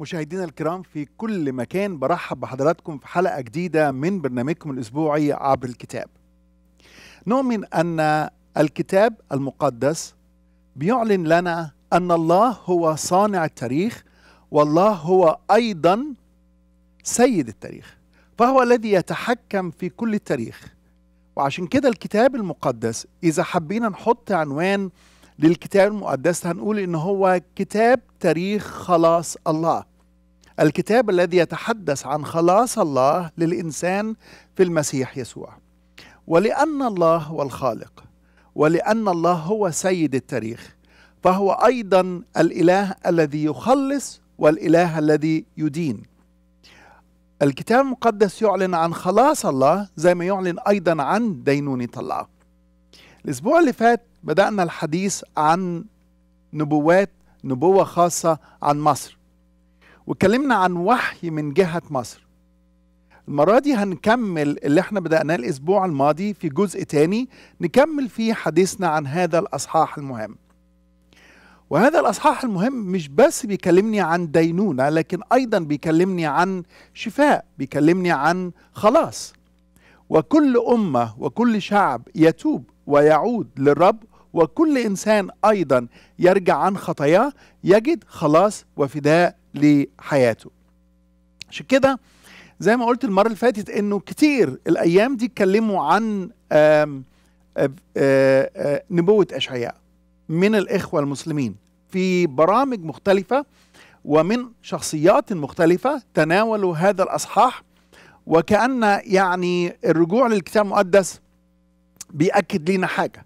مشاهدينا الكرام في كل مكان برحب بحضراتكم في حلقة جديدة من برنامجكم الأسبوعي عبر الكتاب نؤمن أن الكتاب المقدس بيعلن لنا أن الله هو صانع التاريخ والله هو أيضا سيد التاريخ فهو الذي يتحكم في كل التاريخ وعشان كده الكتاب المقدس إذا حبينا نحط عنوان للكتاب المقدس هنقول ان هو كتاب تاريخ خلاص الله الكتاب الذي يتحدث عن خلاص الله للانسان في المسيح يسوع ولان الله هو الخالق ولان الله هو سيد التاريخ فهو ايضا الاله الذي يخلص والاله الذي يدين الكتاب المقدس يعلن عن خلاص الله زي ما يعلن ايضا عن دينونه الله الاسبوع اللي فات بدأنا الحديث عن نبوات نبوة خاصة عن مصر واتكلمنا عن وحي من جهة مصر المرة دي هنكمل اللي احنا بدأناه الأسبوع الماضي في جزء تاني نكمل فيه حديثنا عن هذا الأصحاح المهم وهذا الأصحاح المهم مش بس بيكلمني عن دينونة لكن أيضا بيكلمني عن شفاء بيكلمني عن خلاص وكل أمة وكل شعب يتوب ويعود للرب وكل انسان ايضا يرجع عن خطاياه يجد خلاص وفداء لحياته عشان كده زي ما قلت المره اللي فاتت انه كتير الايام دي اتكلموا عن آه، آه، آه، نبوه اشعياء من الاخوه المسلمين في برامج مختلفه ومن شخصيات مختلفه تناولوا هذا الاصحاح وكان يعني الرجوع للكتاب المقدس بيأكد لينا حاجه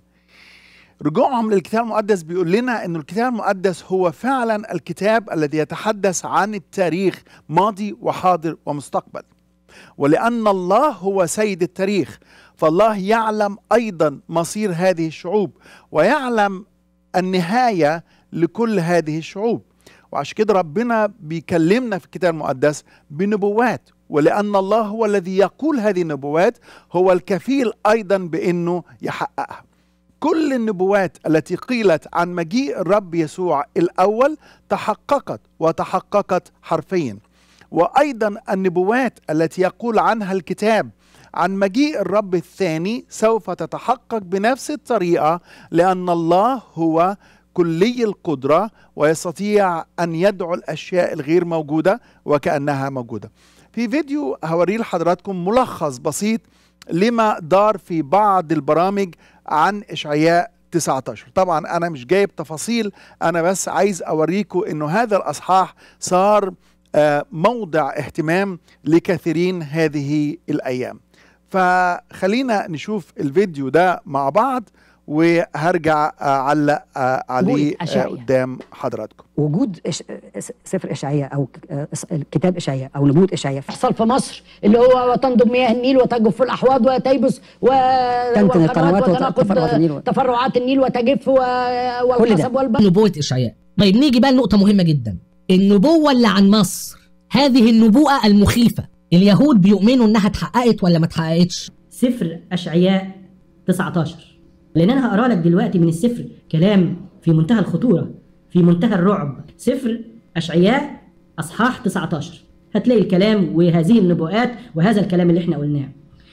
رجوعهم للكتاب المقدس بيقول لنا أن الكتاب المقدس هو فعلا الكتاب الذي يتحدث عن التاريخ ماضي وحاضر ومستقبل ولأن الله هو سيد التاريخ فالله يعلم أيضا مصير هذه الشعوب ويعلم النهاية لكل هذه الشعوب وعشان كده ربنا بيكلمنا في الكتاب المقدس بنبوات ولأن الله هو الذي يقول هذه النبوات هو الكفيل أيضا بأنه يحققها كل النبوات التي قيلت عن مجيء الرب يسوع الاول تحققت وتحققت حرفيا وايضا النبوات التي يقول عنها الكتاب عن مجيء الرب الثاني سوف تتحقق بنفس الطريقه لان الله هو كلي القدره ويستطيع ان يدعو الاشياء الغير موجوده وكانها موجوده. في فيديو هوري لحضراتكم ملخص بسيط لما دار في بعض البرامج عن إشعياء 19 طبعا أنا مش جايب تفاصيل أنا بس عايز أوريكم أنه هذا الأصحاح صار آه، موضع اهتمام لكثيرين هذه الأيام فخلينا نشوف الفيديو ده مع بعض وهرجع اعلق آه، آه، عليه آه، قدام حضراتكم وجود إش... سفر اشعياء او كتاب اشعياء او نبوة اشعياء حصل في مصر اللي هو وتنضب مياه النيل وتجف الاحواض وتيبس و تنتن القنوات وتفرعات النيل تفرعات النيل وتجف و... والقصب والبر نبوة اشعياء طيب نيجي بقى لنقطة مهمة جدا النبوة اللي عن مصر هذه النبوءة المخيفة اليهود بيؤمنوا انها اتحققت ولا ما اتحققتش سفر اشعياء 19 لان انا هقرا لك دلوقتي من السفر كلام في منتهى الخطوره في منتهى الرعب سفر اشعياء اصحاح 19 هتلاقي الكلام وهذه النبوءات وهذا الكلام اللي احنا قلناه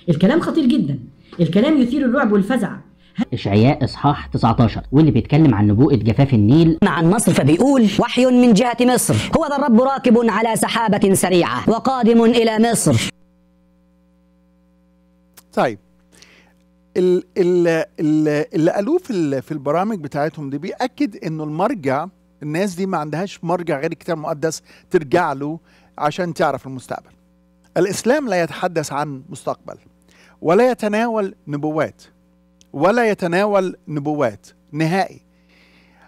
الكلام خطير جدا الكلام يثير الرعب والفزع اشعياء اصحاح 19 واللي بيتكلم عن نبوءه جفاف النيل عن مصر فبيقول وحي من جهه مصر هو ذا الرب راكب على سحابه سريعه وقادم الى مصر طيب اللي, اللي قالوه في في البرامج بتاعتهم دي بيأكد انه المرجع الناس دي ما عندهاش مرجع غير الكتاب المقدس ترجع له عشان تعرف المستقبل. الاسلام لا يتحدث عن مستقبل ولا يتناول نبوات ولا يتناول نبوات نهائي.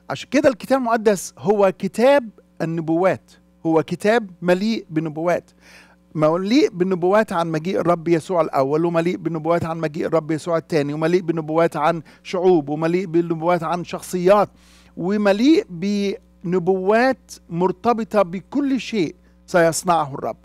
عشان كده الكتاب المقدس هو كتاب النبوات هو كتاب مليء بنبوات مليء بالنبوات عن مجيء الرب يسوع الأول ومليء بالنبوات عن مجيء الرب يسوع الثاني ومليء بالنبوات عن شعوب ومليء بالنبوات عن شخصيات ومليء بنبوات مرتبطة بكل شيء سيصنعه الرب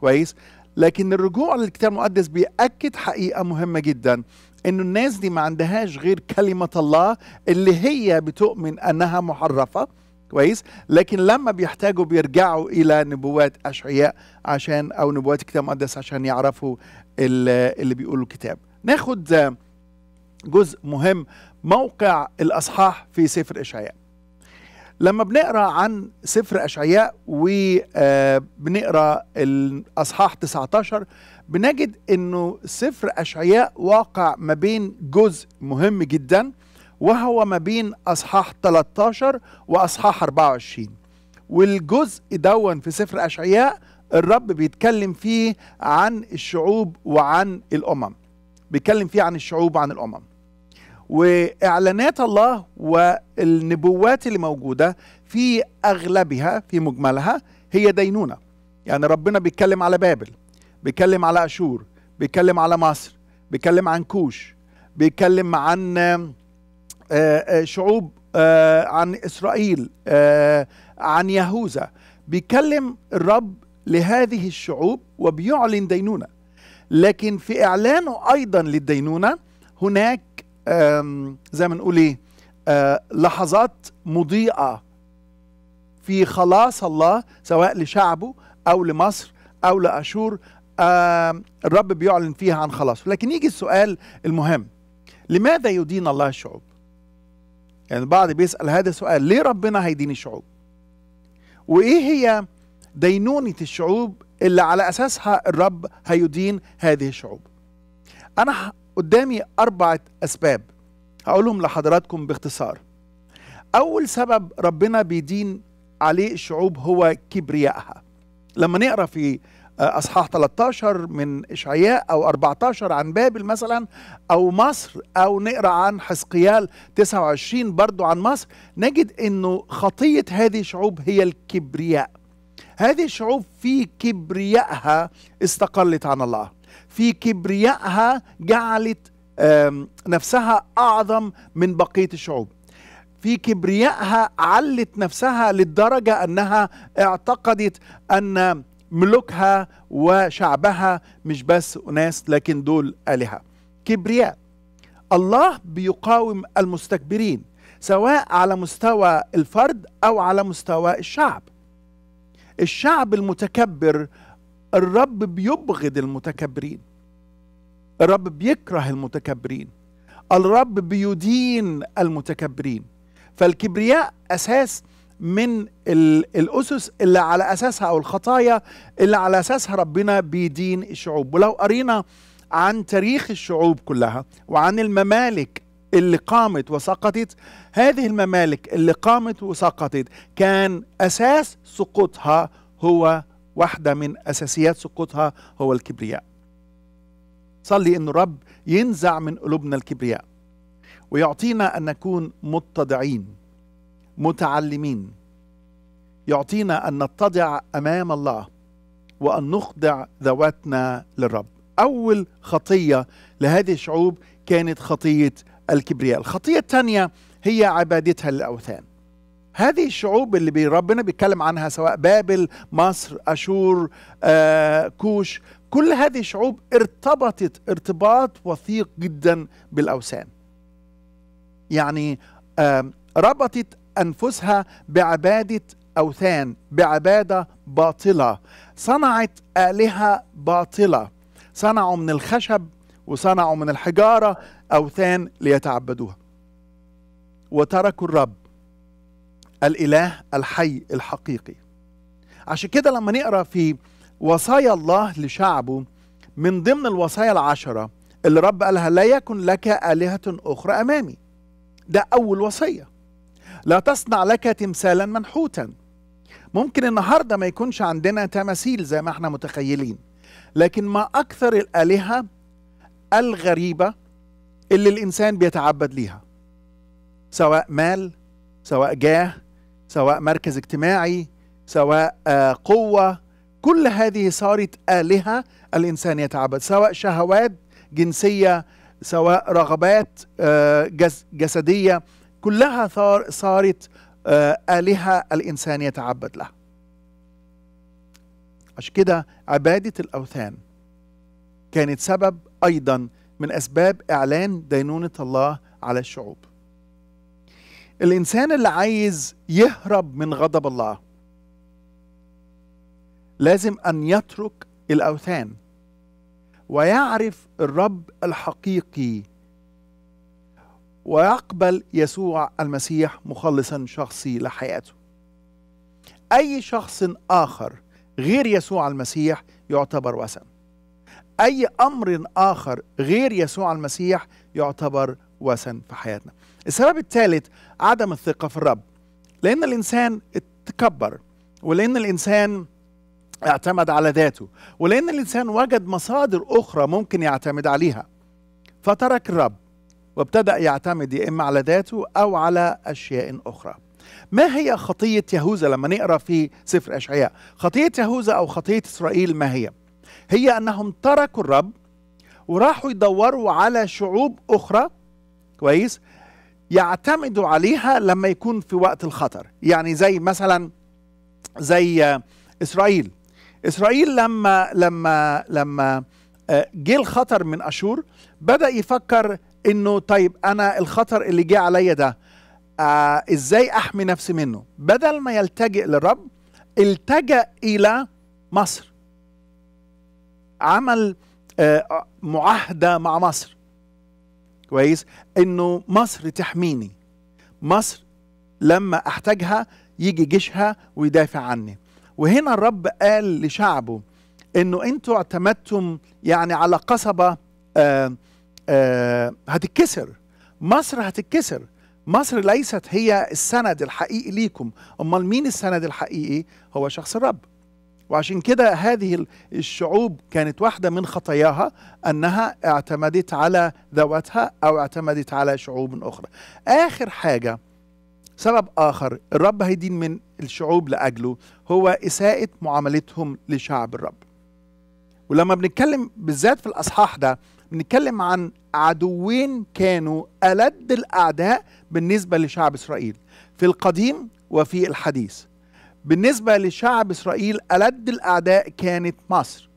كويس لكن الرجوع للكتاب المقدس بيأكد حقيقة مهمة جدا انه الناس دي ما عندهاش غير كلمة الله اللي هي بتؤمن انها محرفة كويس لكن لما بيحتاجوا بيرجعوا الى نبوات اشعياء عشان او نبوات الكتاب المقدس عشان يعرفوا اللي بيقوله الكتاب ناخد جزء مهم موقع الاصحاح في سفر اشعياء لما بنقرا عن سفر اشعياء وبنقرا آه، الاصحاح 19 بنجد انه سفر اشعياء واقع ما بين جزء مهم جدا وهو ما بين أصحاح 13 وأصحاح 24 والجزء دون في سفر أشعياء الرب بيتكلم فيه عن الشعوب وعن الأمم بيتكلم فيه عن الشعوب وعن الأمم وإعلانات الله والنبوات اللي موجودة في أغلبها في مجملها هي دينونة يعني ربنا بيتكلم على بابل بيتكلم على أشور بيتكلم على مصر بيتكلم عن كوش بيتكلم عن آه، آه، شعوب آه، عن إسرائيل عن يهوذا بيكلم الرب لهذه الشعوب وبيعلن دينونة لكن في إعلانه أيضا للدينونة هناك زي ما نقول إيه لحظات مضيئة في خلاص الله سواء لشعبه أو لمصر أو لأشور الرب بيعلن فيها عن خلاصه لكن يجي السؤال المهم لماذا يدين الله الشعوب يعني البعض بيسأل هذا السؤال ليه ربنا هيدين الشعوب وإيه هي دينونة الشعوب اللي على أساسها الرب هيدين هذه الشعوب أنا قدامي أربعة أسباب هقولهم لحضراتكم باختصار أول سبب ربنا بيدين عليه الشعوب هو كبريائها لما نقرا في اصحاح 13 من اشعياء او 14 عن بابل مثلا او مصر او نقرا عن حزقيال 29 برضو عن مصر نجد انه خطيه هذه الشعوب هي الكبرياء هذه الشعوب في كبريائها استقلت عن الله في كبريائها جعلت نفسها اعظم من بقيه الشعوب في كبريائها علت نفسها للدرجه انها اعتقدت ان ملوكها وشعبها مش بس أناس لكن دول آلهة كبرياء الله بيقاوم المستكبرين سواء على مستوى الفرد أو على مستوى الشعب الشعب المتكبر الرب بيبغض المتكبرين الرب بيكره المتكبرين الرب بيدين المتكبرين فالكبرياء أساس من الأسس اللي على أساسها أو الخطايا اللي على أساسها ربنا بيدين الشعوب ولو قرينا عن تاريخ الشعوب كلها وعن الممالك اللي قامت وسقطت هذه الممالك اللي قامت وسقطت كان أساس سقوطها هو واحدة من أساسيات سقوطها هو الكبرياء صلي أن الرب ينزع من قلوبنا الكبرياء ويعطينا أن نكون متضعين متعلمين يعطينا ان نتضع امام الله وان نخضع ذواتنا للرب اول خطيه لهذه الشعوب كانت خطيه الكبرياء الخطيه الثانيه هي عبادتها للاوثان هذه الشعوب اللي ربنا بيتكلم عنها سواء بابل مصر اشور آه، كوش كل هذه الشعوب ارتبطت ارتباط وثيق جدا بالاوثان يعني آه، ربطت أنفسها بعبادة أوثان بعبادة باطلة صنعت آلهة باطلة صنعوا من الخشب وصنعوا من الحجارة أوثان ليتعبدوها وتركوا الرب الإله الحي الحقيقي عشان كده لما نقرأ في وصايا الله لشعبه من ضمن الوصايا العشرة اللي رب قالها لا يكن لك آلهة أخرى أمامي ده أول وصية لا تصنع لك تمثالا منحوتا ممكن النهاردة ما يكونش عندنا تماثيل زي ما احنا متخيلين لكن ما أكثر الآلهة الغريبة اللي الإنسان بيتعبد ليها سواء مال سواء جاه سواء مركز اجتماعي سواء آه، قوة كل هذه صارت آلهة الإنسان يتعبد سواء شهوات جنسية سواء رغبات آه، جسدية كلها صارت آه، آلهة الإنسان يتعبد لها عشان كده عبادة الأوثان كانت سبب أيضا من أسباب إعلان دينونة الله على الشعوب الإنسان اللي عايز يهرب من غضب الله لازم أن يترك الأوثان ويعرف الرب الحقيقي ويقبل يسوع المسيح مخلصا شخصي لحياته اي شخص اخر غير يسوع المسيح يعتبر وثن اي امر اخر غير يسوع المسيح يعتبر وثن في حياتنا السبب الثالث عدم الثقه في الرب لان الانسان اتكبر ولان الانسان اعتمد على ذاته ولان الانسان وجد مصادر اخرى ممكن يعتمد عليها فترك الرب وابتدأ يعتمد يا إما على ذاته أو على أشياء أخرى ما هي خطية يهوذا لما نقرأ في سفر أشعياء خطية يهوذا أو خطية إسرائيل ما هي هي أنهم تركوا الرب وراحوا يدوروا على شعوب أخرى كويس يعتمدوا عليها لما يكون في وقت الخطر يعني زي مثلا زي إسرائيل إسرائيل لما لما لما آه، جه الخطر من أشور بدأ يفكر انه طيب انا الخطر اللي جه عليا ده آه ازاي احمي نفسي منه بدل ما يلتجئ للرب التجا الى مصر عمل آه معاهده مع مصر كويس انه مصر تحميني مصر لما احتاجها يجي جيشها ويدافع عني وهنا الرب قال لشعبه انه انتوا اعتمدتم يعني على قصبه آه آه، هتتكسر مصر هتتكسر مصر ليست هي السند الحقيقي ليكم امال مين السند الحقيقي هو شخص الرب وعشان كده هذه الشعوب كانت واحده من خطاياها انها اعتمدت على ذواتها او اعتمدت على شعوب اخرى اخر حاجه سبب اخر الرب هيدين من الشعوب لاجله هو اساءه معاملتهم لشعب الرب ولما بنتكلم بالذات في الاصحاح ده بنتكلم عن عدوين كانوا ألد الأعداء بالنسبة لشعب إسرائيل في القديم وفي الحديث بالنسبة لشعب إسرائيل ألد الأعداء كانت مصر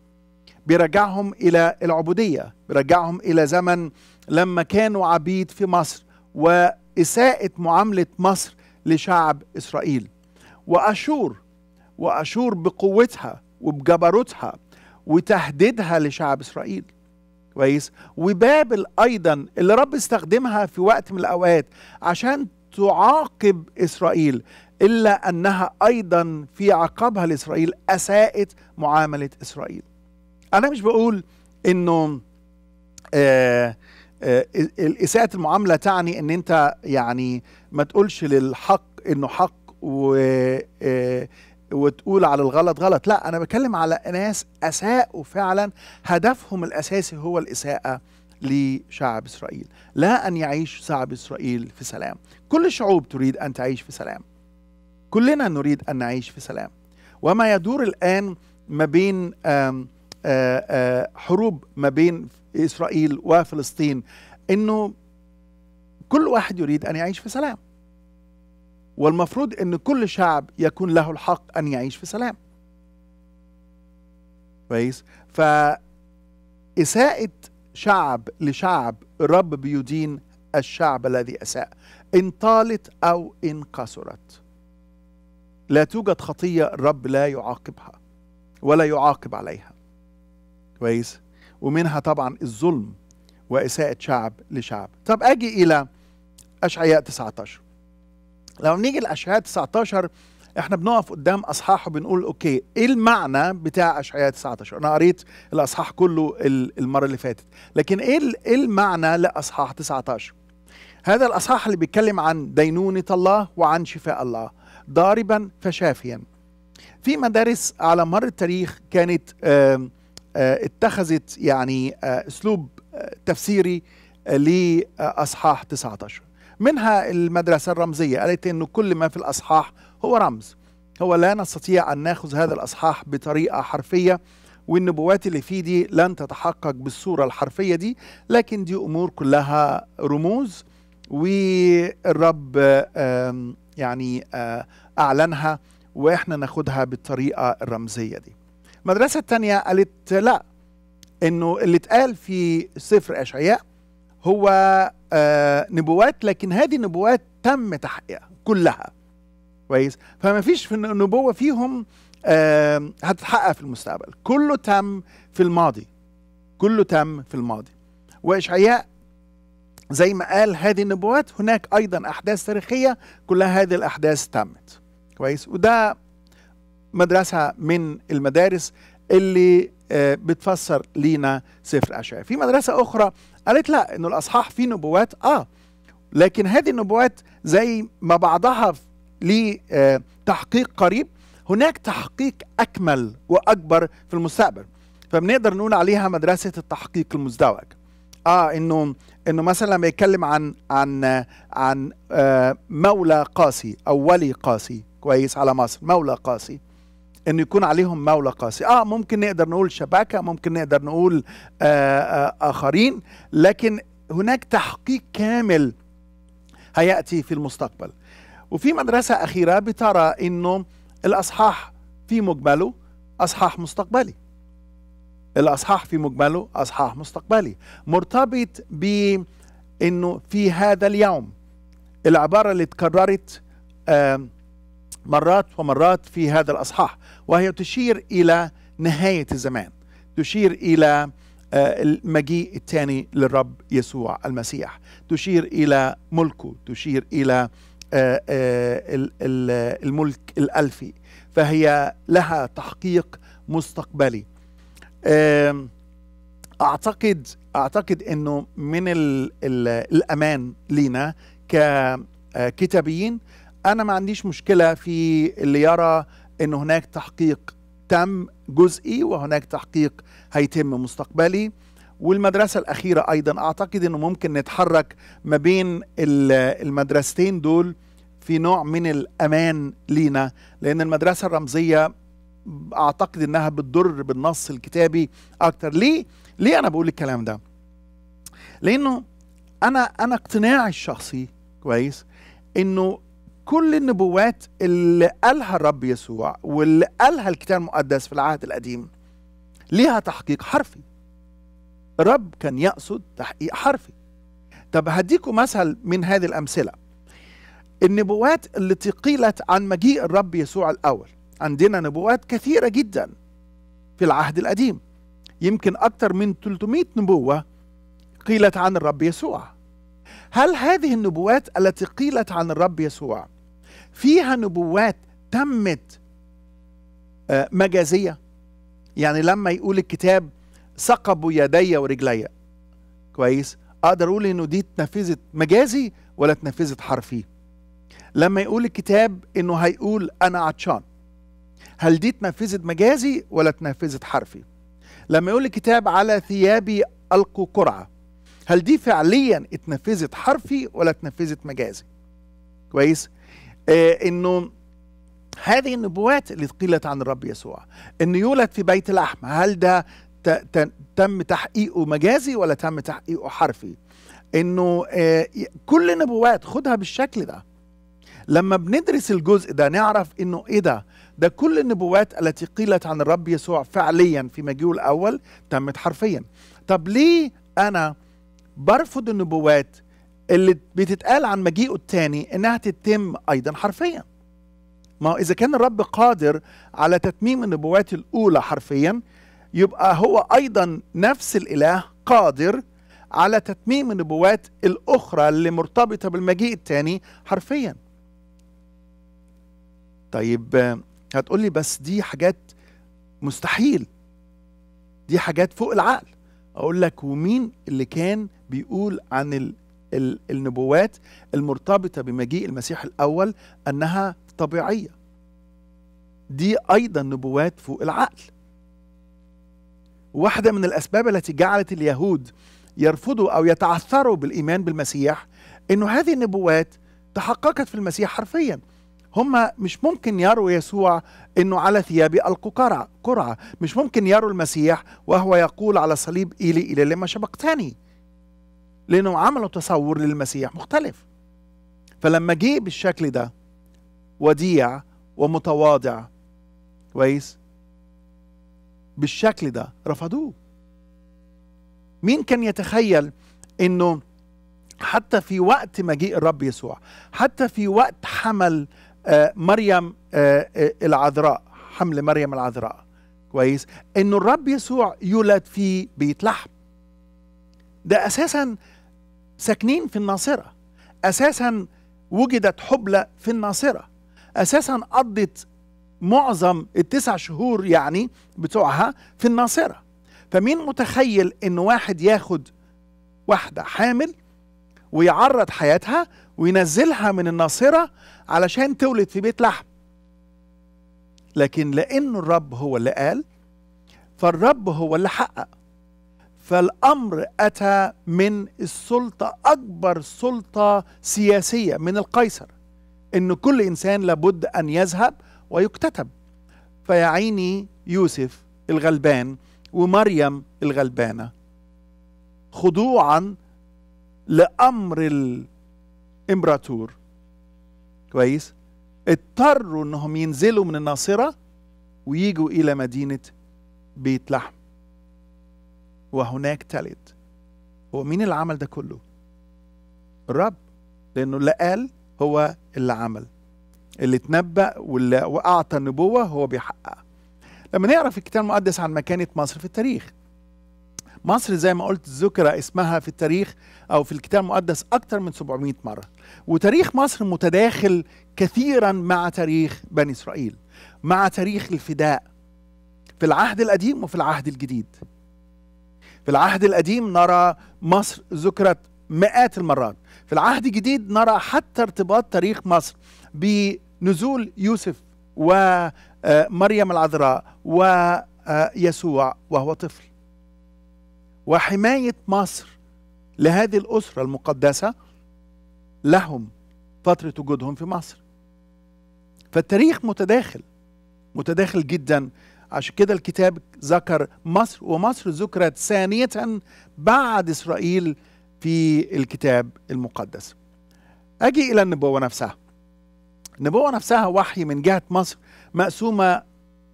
بيرجعهم إلى العبودية بيرجعهم إلى زمن لما كانوا عبيد في مصر وإساءة معاملة مصر لشعب إسرائيل وأشور وأشور بقوتها وبجبروتها وتهديدها لشعب إسرائيل كويس وبابل ايضا اللي رب استخدمها في وقت من الاوقات عشان تعاقب اسرائيل الا انها ايضا في عقابها لاسرائيل اساءت معامله اسرائيل انا مش بقول انه آه, آه، إساءة المعاملة تعني أن أنت يعني ما تقولش للحق أنه حق و آه، وتقول على الغلط غلط لا انا بتكلم على ناس اساءوا فعلا هدفهم الاساسي هو الاساءه لشعب اسرائيل لا ان يعيش شعب اسرائيل في سلام كل الشعوب تريد ان تعيش في سلام كلنا نريد ان نعيش في سلام وما يدور الان ما بين حروب ما بين اسرائيل وفلسطين انه كل واحد يريد ان يعيش في سلام والمفروض ان كل شعب يكون له الحق ان يعيش في سلام كويس اساءة شعب لشعب الرب بيدين الشعب الذي أساء إن طالت أو إن قصرت لا توجد خطية الرب لا يعاقبها ولا يعاقب عليها كويس ومنها طبعا الظلم وإساءة شعب لشعب طب أجي إلى أشعياء 19 لو نيجي لاشعياء 19 احنا بنقف قدام اصحاح وبنقول اوكي ايه المعنى بتاع اشعياء 19 انا قريت الاصحاح كله المره اللي فاتت لكن ايه, إيه المعنى لاصحاح 19 هذا الاصحاح اللي بيتكلم عن دينونه الله وعن شفاء الله ضاربا فشافيا في مدارس على مر التاريخ كانت اتخذت يعني اسلوب تفسيري لاصحاح 19 منها المدرسة الرمزية قالت أنه كل ما في الأصحاح هو رمز هو لا نستطيع أن ناخذ هذا الأصحاح بطريقة حرفية والنبوات اللي فيه دي لن تتحقق بالصورة الحرفية دي لكن دي أمور كلها رموز والرب يعني آه، أعلنها وإحنا ناخدها بالطريقة الرمزية دي المدرسة الثانية قالت لا إنه اللي اتقال في سفر أشعياء هو آه، نبوات لكن هذه النبوات تم تحقيقها كلها كويس فما فيش في نبوه فيهم آه، هتتحقق في المستقبل كله تم في الماضي كله تم في الماضي واشعياء زي ما قال هذه النبوات هناك ايضا احداث تاريخيه كلها هذه الاحداث تمت كويس وده مدرسه من المدارس اللي آه، بتفسر لينا سفر أشعياء في مدرسة أخرى قالت لا إنه الأصحاح فيه نبوات آه لكن هذه النبوات زي ما بعضها لتحقيق آه، قريب هناك تحقيق أكمل وأكبر في المستقبل فبنقدر نقول عليها مدرسة التحقيق المزدوج اه انه انه مثلا لما يتكلم عن عن عن آه، مولى قاسي او ولي قاسي كويس على مصر مولى قاسي ان يكون عليهم مولى قاسي اه ممكن نقدر نقول شبكه ممكن نقدر نقول آآ آه، آآ آه، اخرين لكن هناك تحقيق كامل هياتي في المستقبل وفي مدرسه اخيره بترى انه الاصحاح في مجمله اصحاح مستقبلي الاصحاح في مجمله اصحاح مستقبلي مرتبط ب انه في هذا اليوم العباره اللي اتكررت مرات ومرات في هذا الاصحاح وهي تشير إلى نهاية الزمان تشير إلى آه، المجيء الثاني للرب يسوع المسيح تشير إلى ملكه تشير إلى آه، آه، الملك الألفي فهي لها تحقيق مستقبلي أعتقد أعتقد أنه من الأمان لينا ككتابيين أنا ما عنديش مشكلة في اللي يرى ان هناك تحقيق تم جزئي وهناك تحقيق هيتم مستقبلي والمدرسة الأخيرة أيضا أعتقد أنه ممكن نتحرك ما بين المدرستين دول في نوع من الأمان لينا لأن المدرسة الرمزية أعتقد أنها بتضر بالنص الكتابي أكتر ليه؟ ليه أنا بقول الكلام ده؟ لأنه أنا أنا اقتناعي الشخصي كويس أنه كل النبوات اللي قالها الرب يسوع واللي قالها الكتاب المقدس في العهد القديم ليها تحقيق حرفي الرب كان يقصد تحقيق حرفي طب هديكم مثل من هذه الأمثلة النبوات التي قيلت عن مجيء الرب يسوع الأول عندنا نبوات كثيرة جدا في العهد القديم يمكن أكثر من 300 نبوة قيلت عن الرب يسوع هل هذه النبوات التي قيلت عن الرب يسوع فيها نبوات تمت آه، مجازية يعني لما يقول الكتاب ثقبوا يدي ورجلي كويس اقدر اقول انه دي اتنفذت مجازي ولا اتنفذت حرفي لما يقول الكتاب انه هيقول انا عطشان هل دي اتنفذت مجازي ولا اتنفذت حرفي لما يقول الكتاب على ثيابي القوا قرعه هل دي فعليا اتنفذت حرفي ولا اتنفذت مجازي كويس آه، انه هذه النبوات اللي قيلت عن الرب يسوع انه يولد في بيت لحم هل ده تم تحقيقه مجازي ولا تم تحقيقه حرفي انه آه، كل النبوات خدها بالشكل ده لما بندرس الجزء ده نعرف انه ايه ده ده كل النبوات التي قيلت عن الرب يسوع فعليا في مجيئه الاول تمت حرفيا طب ليه انا برفض النبوات اللي بتتقال عن مجيئه الثاني انها تتم ايضا حرفيا ما اذا كان الرب قادر على تتميم النبوات الاولى حرفيا يبقى هو ايضا نفس الاله قادر على تتميم النبوات الاخرى اللي مرتبطه بالمجيء الثاني حرفيا طيب هتقولي بس دي حاجات مستحيل دي حاجات فوق العقل اقول لك ومين اللي كان بيقول عن النبوات المرتبطة بمجيء المسيح الأول أنها طبيعية دي أيضا نبوات فوق العقل واحدة من الأسباب التي جعلت اليهود يرفضوا أو يتعثروا بالإيمان بالمسيح أنه هذه النبوات تحققت في المسيح حرفيا هم مش ممكن يروا يسوع انه على ثيابي القوا قرعه مش ممكن يروا المسيح وهو يقول على صليب ايلي إلي لما شبقتني لانه عملوا تصور للمسيح مختلف فلما جه بالشكل ده وديع ومتواضع كويس بالشكل ده رفضوه مين كان يتخيل انه حتى في وقت مجيء الرب يسوع حتى في وقت حمل آه، مريم آه، آه، العذراء حمل مريم العذراء كويس انه الرب يسوع يولد في بيت لحم ده اساسا ساكنين في الناصرة أساسا وجدت حبلى في الناصرة أساسا قضت معظم التسع شهور يعني بتوعها في الناصرة فمين متخيل إن واحد ياخد واحدة حامل ويعرض حياتها وينزلها من الناصرة علشان تولد في بيت لحم لكن لأن الرب هو اللي قال فالرب هو اللي حقق فالامر اتى من السلطه اكبر سلطه سياسيه من القيصر ان كل انسان لابد ان يذهب ويكتتب فيا عيني يوسف الغلبان ومريم الغلبانه خضوعا لامر الامبراطور كويس اضطروا انهم ينزلوا من الناصره ويجوا الى مدينه بيت لحم وهناك تالت هو مين اللي عمل ده كله الرب لانه اللي قال هو اللي عمل اللي تنبأ واللي وأعطى النبوة هو بيحققها لما نعرف الكتاب المقدس عن مكانة مصر في التاريخ مصر زي ما قلت ذكر اسمها في التاريخ أو في الكتاب المقدس أكثر من 700 مرة وتاريخ مصر متداخل كثيرا مع تاريخ بني إسرائيل مع تاريخ الفداء في العهد القديم وفي العهد الجديد في العهد القديم نرى مصر ذكرت مئات المرات في العهد الجديد نرى حتى ارتباط تاريخ مصر بنزول يوسف ومريم آه، العذراء ويسوع آه، وهو طفل وحماية مصر لهذه الأسرة المقدسة لهم فترة وجودهم في مصر فالتاريخ متداخل متداخل جدا عشان كده الكتاب ذكر مصر ومصر ذكرت ثانية بعد إسرائيل في الكتاب المقدس أجي إلى النبوة نفسها النبوة نفسها وحي من جهة مصر مقسومة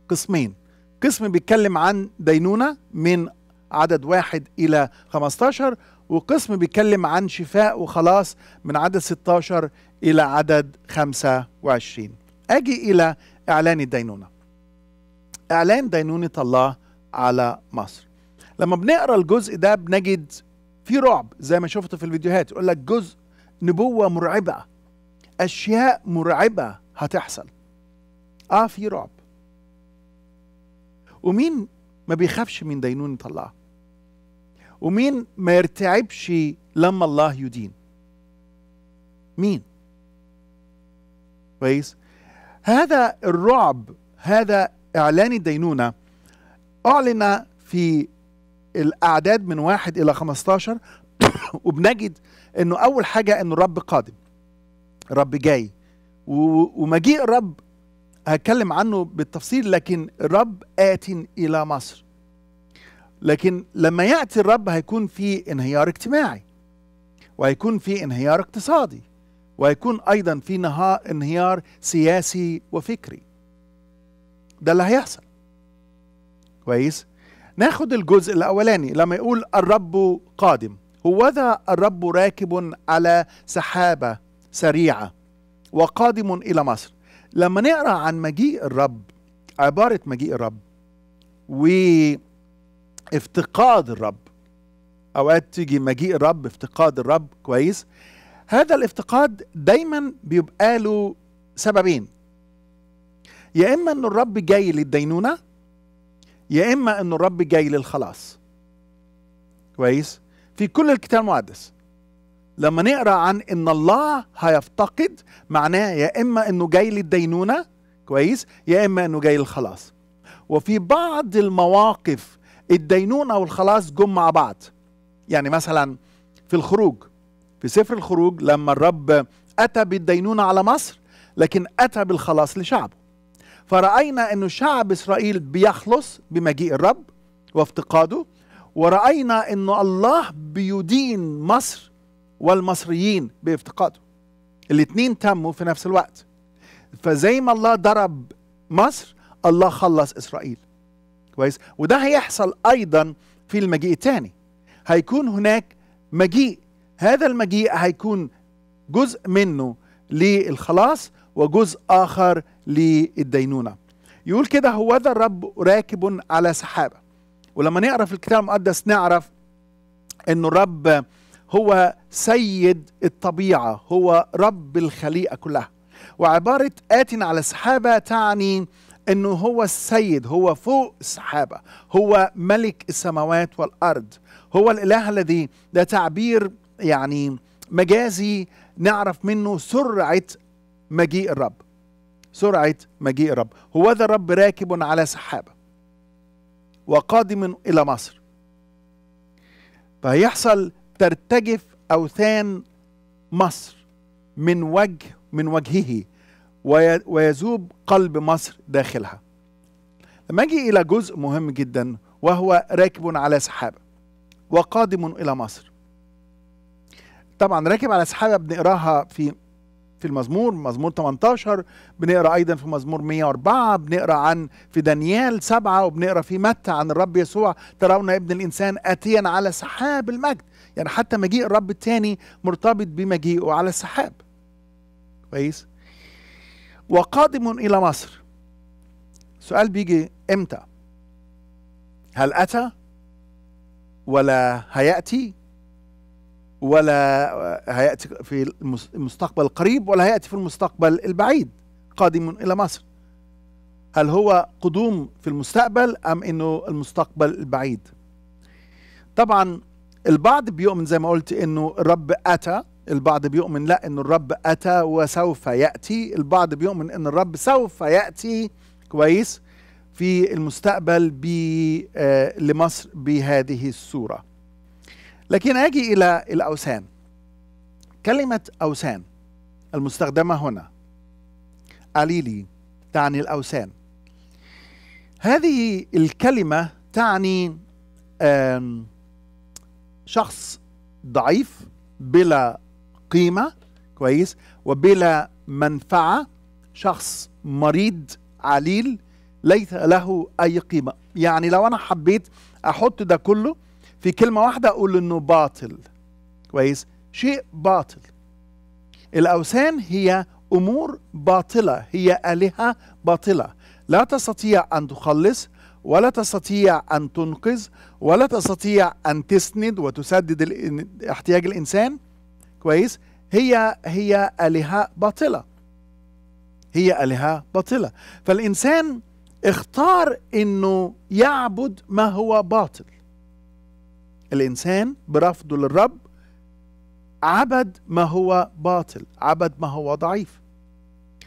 قسمين قسم بيتكلم عن دينونة من عدد واحد إلى 15 وقسم بيتكلم عن شفاء وخلاص من عدد 16 إلى عدد 25 أجي إلى إعلان الدينونة إعلان دينونة الله على مصر لما بنقرا الجزء ده بنجد في رعب زي ما شفته في الفيديوهات يقول لك جزء نبوة مرعبة أشياء مرعبة هتحصل آه في رعب ومين ما بيخافش من دينونة الله ومين ما يرتعبش لما الله يدين مين كويس هذا الرعب هذا إعلان الدينونة أعلن في الأعداد من واحد إلى 15 وبنجد إنه أول حاجة إنه الرب قادم الرب جاي ومجيء الرب هتكلم عنه بالتفصيل لكن الرب آت إلى مصر لكن لما يأتي الرب هيكون في انهيار اجتماعي وهيكون في انهيار اقتصادي وهيكون أيضا في انهيار سياسي وفكري ده اللي هيحصل كويس ناخد الجزء الاولاني لما يقول الرب قادم هوذا الرب راكب على سحابه سريعه وقادم الى مصر لما نقرا عن مجيء الرب عباره مجيء الرب وافتقاد الرب اوقات تيجي مجيء الرب افتقاد الرب كويس هذا الافتقاد دايما بيبقى له سببين يا اما ان الرب جاي للدينونه يا اما ان الرب جاي للخلاص كويس في كل الكتاب المقدس لما نقرا عن ان الله هيفتقد معناه يا اما انه جاي للدينونه كويس يا اما انه جاي للخلاص وفي بعض المواقف الدينونه والخلاص جم مع بعض يعني مثلا في الخروج في سفر الخروج لما الرب اتى بالدينونه على مصر لكن اتى بالخلاص لشعبه فرأينا أنه شعب إسرائيل بيخلص بمجيء الرب وافتقاده ورأينا أنه الله بيدين مصر والمصريين بافتقاده الاثنين تموا في نفس الوقت فزي ما الله ضرب مصر الله خلص إسرائيل كويس وده هيحصل أيضا في المجيء الثاني هيكون هناك مجيء هذا المجيء هيكون جزء منه للخلاص وجزء آخر للدينونة يقول كده هوذا الرب راكب على سحابة ولما نقرا في الكتاب المقدس نعرف انه الرب هو سيد الطبيعة هو رب الخليقة كلها وعبارة آت على سحابة تعني انه هو السيد هو فوق السحابة هو ملك السماوات والأرض هو الإله الذي ده تعبير يعني مجازي نعرف منه سرعة مجيء الرب سرعة مجيء الرب ذا الرب راكب على سحابة وقادم إلى مصر فيحصل ترتجف أوثان مصر من وجه من وجهه ويذوب قلب مصر داخلها لما اجي إلى جزء مهم جدا وهو راكب على سحابة وقادم إلى مصر طبعا راكب على سحابة بنقراها في في المزمور مزمور 18 بنقرا ايضا في مزمور 104 بنقرا عن في دانيال 7 وبنقرا في متى عن الرب يسوع ترون ابن الانسان اتيا على سحاب المجد يعني حتى مجيء الرب الثاني مرتبط بمجيئه على السحاب كويس وقادم الى مصر سؤال بيجي امتى هل اتى ولا هياتي ولا هياتي في المستقبل القريب ولا هياتي في المستقبل البعيد قادم الى مصر هل هو قدوم في المستقبل ام انه المستقبل البعيد طبعا البعض بيؤمن زي ما قلت انه الرب اتى البعض بيؤمن لا انه الرب اتى وسوف ياتي البعض بيؤمن ان الرب سوف ياتي كويس في المستقبل آه لمصر بهذه الصوره لكن اجي الى الاوثان كلمه اوثان المستخدمه هنا اليلي تعني الاوثان هذه الكلمه تعني شخص ضعيف بلا قيمه كويس وبلا منفعه شخص مريض عليل ليس له اي قيمه يعني لو انا حبيت احط ده كله في كلمة واحدة أقول إنه باطل كويس شيء باطل الأوثان هي أمور باطلة هي آلهة باطلة لا تستطيع أن تخلص ولا تستطيع أن تنقذ ولا تستطيع أن تسند وتسدد احتياج الإنسان كويس هي هي آلهة باطلة هي آلهة باطلة فالإنسان اختار أنه يعبد ما هو باطل الإنسان برفضه للرب عبد ما هو باطل عبد ما هو ضعيف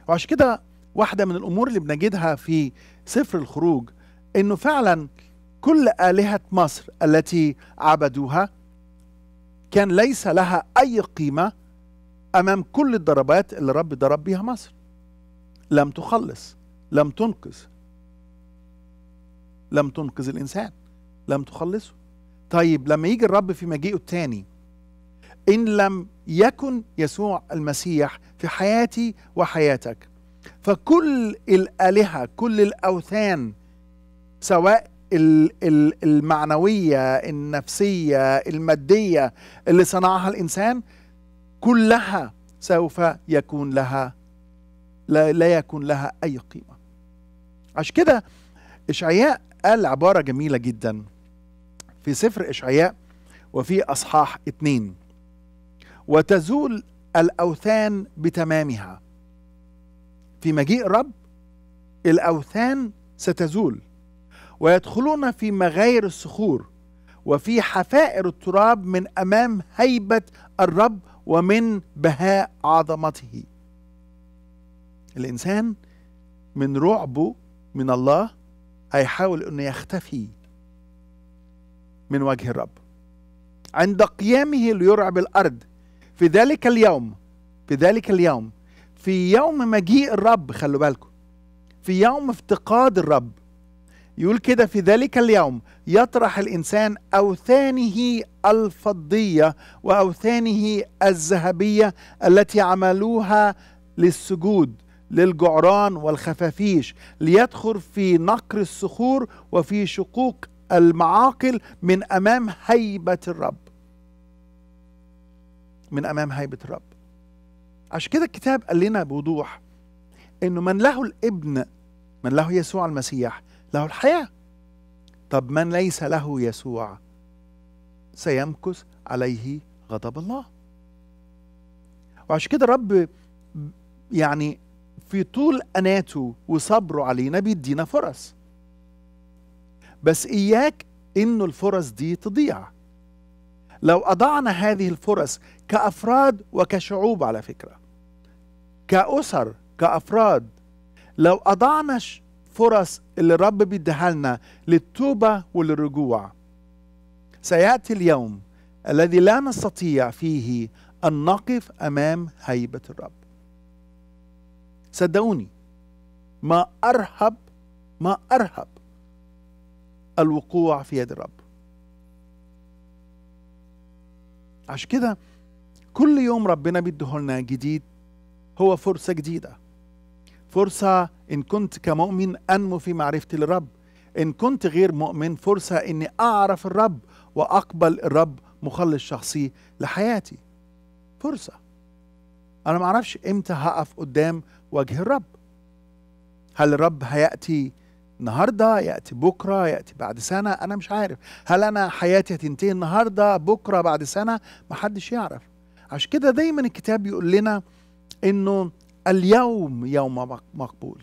وعشان كده واحدة من الأمور اللي بنجدها في سفر الخروج إنه فعلا كل آلهة مصر التي عبدوها كان ليس لها أي قيمة أمام كل الضربات اللي رب ضرب بيها مصر لم تخلص لم تنقذ لم تنقذ الإنسان لم تخلصه طيب لما يجي الرب في مجيئه الثاني ان لم يكن يسوع المسيح في حياتي وحياتك فكل الالهه كل الاوثان سواء المعنويه النفسيه الماديه اللي صنعها الانسان كلها سوف يكون لها لا, يكون لها اي قيمه عشان كده اشعياء قال عباره جميله جدا في سفر إشعياء وفي أصحاح اتنين وتزول الأوثان بتمامها في مجيء الرب الأوثان ستزول ويدخلون في مغاير الصخور وفي حفائر التراب من أمام هيبة الرب ومن بهاء عظمته الإنسان من رعبه من الله هيحاول أنه يختفي من وجه الرب عند قيامه ليرعب الارض في ذلك اليوم في ذلك اليوم في يوم مجيء الرب خلوا بالكم في يوم افتقاد الرب يقول كده في ذلك اليوم يطرح الانسان اوثانه الفضيه واوثانه الذهبيه التي عملوها للسجود للجعران والخفافيش ليدخل في نقر الصخور وفي شقوق المعاقل من امام هيبه الرب من امام هيبه الرب عشان كده الكتاب قال لنا بوضوح انه من له الابن من له يسوع المسيح له الحياه طب من ليس له يسوع سيمكث عليه غضب الله وعشان كده الرب يعني في طول أناته وصبره علينا بيدينا فرص بس إياك إنه الفرص دي تضيع لو أضعنا هذه الفرص كأفراد وكشعوب على فكرة كأسر كأفراد لو أضعنا فرص اللي الرب بيديها لنا للتوبة والرجوع سيأتي اليوم الذي لا نستطيع فيه أن نقف أمام هيبة الرب صدقوني ما أرهب ما أرهب الوقوع في يد الرب عشان كده كل يوم ربنا بيديهولنا جديد هو فرصة جديدة فرصة إن كنت كمؤمن أنمو في معرفتي للرب إن كنت غير مؤمن فرصة إني أعرف الرب وأقبل الرب مخلص شخصي لحياتي فرصة أنا معرفش إمتى هقف قدام وجه الرب هل الرب هيأتي النهارده ياتي بكره ياتي بعد سنه انا مش عارف هل انا حياتي هتنتهي النهارده بكره بعد سنه محدش يعرف عشان كده دايما الكتاب يقول لنا انه اليوم يوم مقبول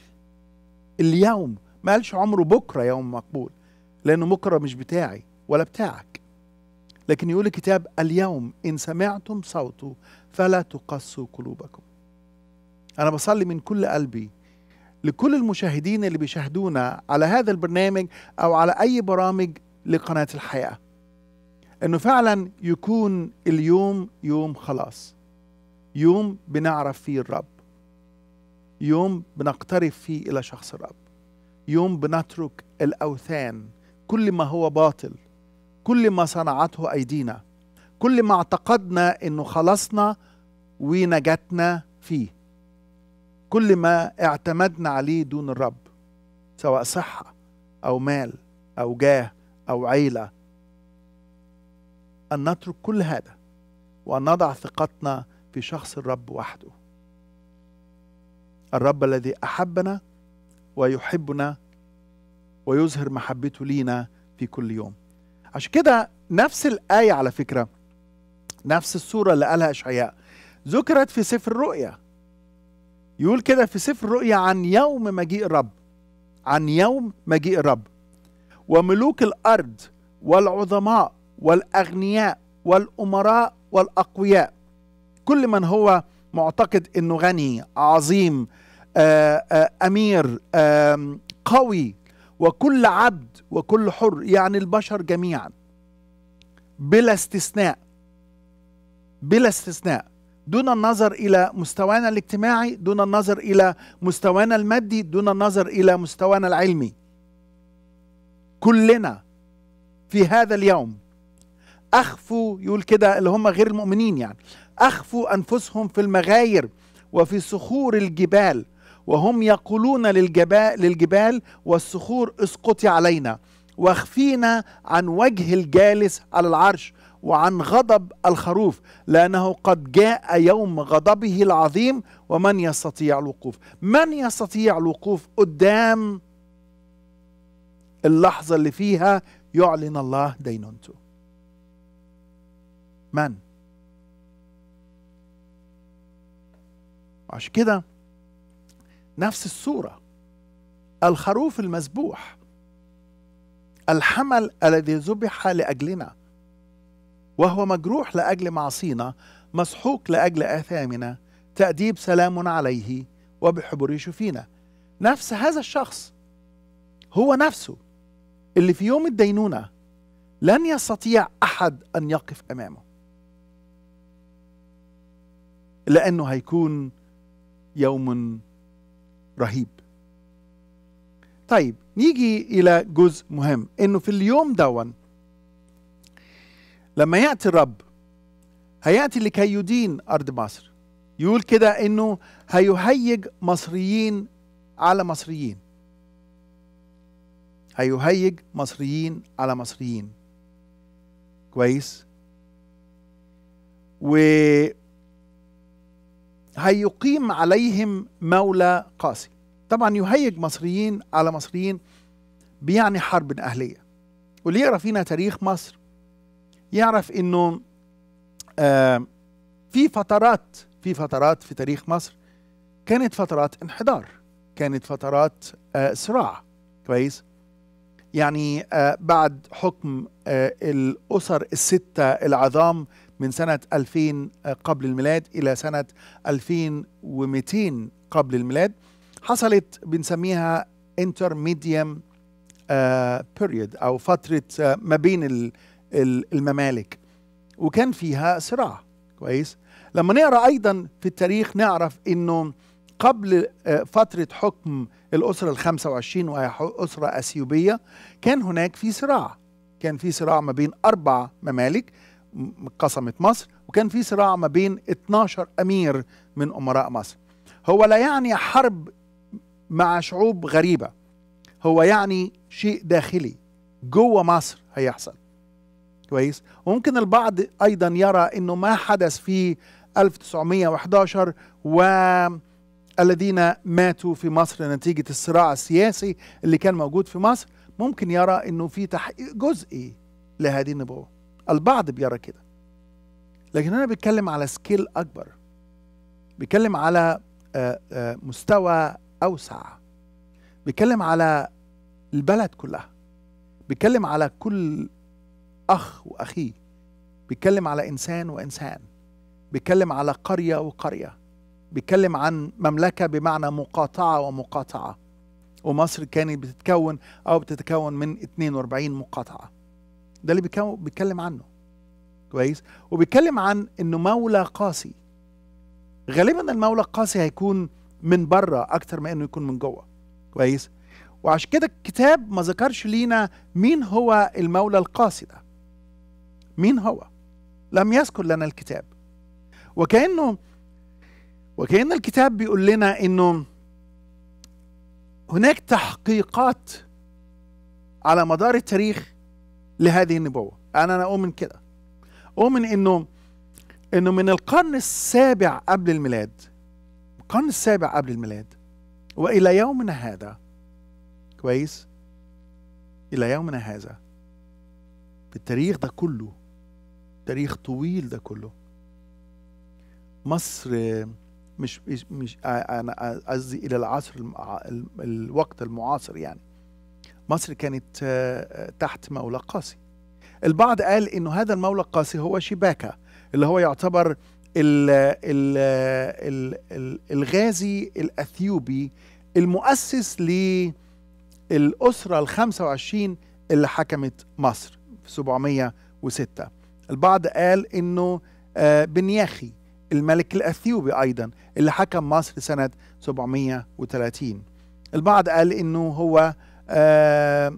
اليوم ما قالش عمره بكره يوم مقبول لانه بكره مش بتاعي ولا بتاعك لكن يقول الكتاب اليوم ان سمعتم صوته فلا تقسوا قلوبكم انا بصلي من كل قلبي لكل المشاهدين اللي بيشاهدونا على هذا البرنامج أو على أي برامج لقناة الحياة أنه فعلا يكون اليوم يوم خلاص يوم بنعرف فيه الرب يوم بنقترب فيه إلى شخص الرب يوم بنترك الأوثان كل ما هو باطل كل ما صنعته أيدينا كل ما اعتقدنا أنه خلصنا ونجتنا فيه كل ما اعتمدنا عليه دون الرب سواء صحة أو مال أو جاه أو عيلة أن نترك كل هذا وأن نضع ثقتنا في شخص الرب وحده الرب الذي أحبنا ويحبنا ويظهر محبته لينا في كل يوم عشان كده نفس الآية على فكرة نفس الصورة اللي قالها إشعياء ذكرت في سفر الرؤيا يقول كده في سفر الرؤيا عن يوم مجيء الرب عن يوم مجيء الرب وملوك الارض والعظماء والاغنياء والامراء والاقوياء كل من هو معتقد انه غني عظيم آآ آه، آآ آه، امير آآ قوي وكل عبد وكل حر يعني البشر جميعا بلا استثناء بلا استثناء دون النظر الى مستوانا الاجتماعي دون النظر الى مستوانا المادي دون النظر الى مستوانا العلمي كلنا في هذا اليوم اخفوا يقول كده اللي هم غير المؤمنين يعني اخفوا انفسهم في المغاير وفي صخور الجبال وهم يقولون للجبال للجبال والصخور اسقطي علينا واخفينا عن وجه الجالس على العرش وعن غضب الخروف لأنه قد جاء يوم غضبه العظيم ومن يستطيع الوقوف من يستطيع الوقوف قدام اللحظة اللي فيها يعلن الله دينونته من عشان كده نفس الصورة الخروف المذبوح الحمل الذي ذبح لأجلنا وهو مجروح لاجل معصينا مسحوق لاجل اثامنا تاديب سلام عليه وبحبر يشوفينا نفس هذا الشخص هو نفسه اللي في يوم الدينونه لن يستطيع احد ان يقف امامه لانه هيكون يوم رهيب طيب نيجي الى جزء مهم انه في اليوم دون لما يأتي الرب هيأتي لكي يدين أرض مصر يقول كده إنه هيهيج مصريين على مصريين هيهيج مصريين على مصريين كويس و هيقيم عليهم مولى قاسي طبعا يهيج مصريين على مصريين بيعني حرب أهلية واللي يقرأ فينا تاريخ مصر يعرف انه آه في فترات في فترات في تاريخ مصر كانت فترات انحدار كانت فترات آه صراع كويس يعني آه بعد حكم آه الأسر الستة العظام من سنة 2000 آه قبل الميلاد إلى سنة 2200 قبل الميلاد حصلت بنسميها انترميديم آه، بيريد أو فترة آه، ما بين الممالك وكان فيها صراع كويس لما نقرا ايضا في التاريخ نعرف انه قبل آه، فتره حكم الاسره ال 25 وهي اسره اثيوبيه كان هناك في صراع كان في صراع ما بين اربع ممالك قسمت مصر وكان في صراع ما بين 12 امير من امراء مصر هو لا يعني حرب مع شعوب غريبه هو يعني شيء داخلي جوه مصر هيحصل كويس وممكن البعض ايضا يرى انه ما حدث في 1911 و الذين ماتوا في مصر نتيجة الصراع السياسي اللي كان موجود في مصر ممكن يرى انه في تحقيق جزئي لهذه النبوة البعض بيرى كده لكن انا بتكلم على سكيل اكبر بيتكلم على آه، آه، مستوى اوسع بيتكلم على البلد كلها بيتكلم على كل أخ وأخيه بيتكلم على إنسان وإنسان بيتكلم على قرية وقرية بيتكلم عن مملكة بمعنى مقاطعة ومقاطعة ومصر كانت بتتكون أو بتتكون من 42 مقاطعة ده اللي بيتكلم عنه كويس وبيتكلم عن انه مولى قاسي غالبا المولى القاسي هيكون من بره اكتر ما انه يكون من جوه كويس وعشان كده الكتاب ما ذكرش لينا مين هو المولى القاسي ده مين هو لم يذكر لنا الكتاب وكأنه وكأن الكتاب بيقول لنا انه هناك تحقيقات على مدار التاريخ لهذه النبوة انا انا اؤمن كده اؤمن انه انه من القرن السابع قبل الميلاد القرن السابع قبل الميلاد والى يومنا هذا كويس الى يومنا هذا في التاريخ ده كله تاريخ طويل ده كله مصر مش مش انا قصدي الى العصر الوقت المعاصر يعني مصر كانت آه، تحت مولى قاسي البعض قال انه هذا المولى القاسي هو شباكه اللي هو يعتبر الـ الـ الـ الـ الغازي الاثيوبي المؤسس للاسره ال 25 اللي حكمت مصر في 706 البعض قال انه آه، بنياخي الملك الاثيوبي ايضا اللي حكم مصر سنه 730 البعض قال انه هو آه،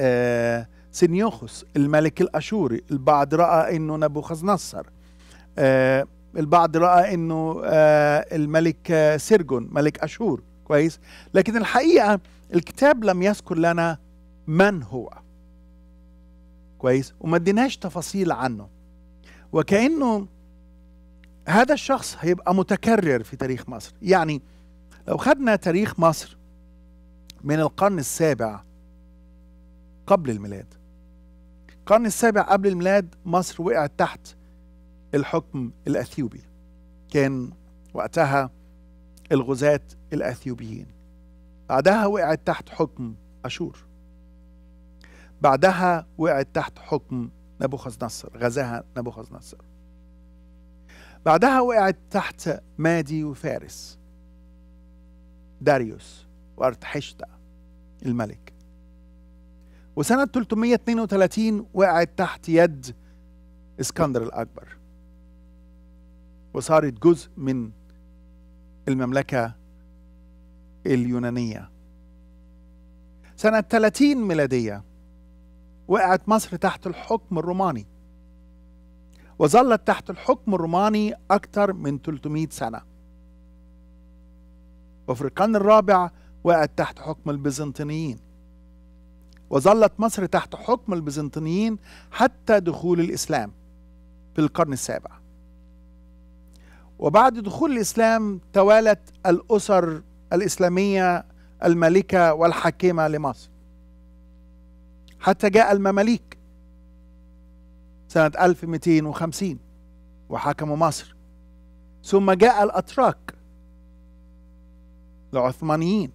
آه، سنيوخس الملك الاشوري البعض راى انه نبوخذ نصر البعض راى انه الملك سيرجون ملك اشور كويس لكن الحقيقه الكتاب لم يذكر لنا من هو كويس وما اديناش تفاصيل عنه وكانه هذا الشخص هيبقى متكرر في تاريخ مصر يعني لو خدنا تاريخ مصر من القرن السابع قبل الميلاد القرن السابع قبل الميلاد مصر وقعت تحت الحكم الأثيوبي كان وقتها الغزاة الأثيوبيين بعدها وقعت تحت حكم أشور بعدها وقعت تحت حكم نبوخذ نصر غزاها نبوخذ نصر بعدها وقعت تحت مادي وفارس داريوس وارتحشتا الملك وسنة 332 وقعت تحت يد اسكندر الأكبر وصارت جزء من المملكة اليونانية سنة 30 ميلادية وقعت مصر تحت الحكم الروماني وظلت تحت الحكم الروماني أكثر من 300 سنة وفي القرن الرابع وقعت تحت حكم البيزنطيين وظلت مصر تحت حكم البيزنطيين حتى دخول الإسلام في القرن السابع وبعد دخول الإسلام توالت الأسر الإسلامية الملكة والحاكمة لمصر حتى جاء المماليك سنة 1250 وحكموا مصر ثم جاء الأتراك العثمانيين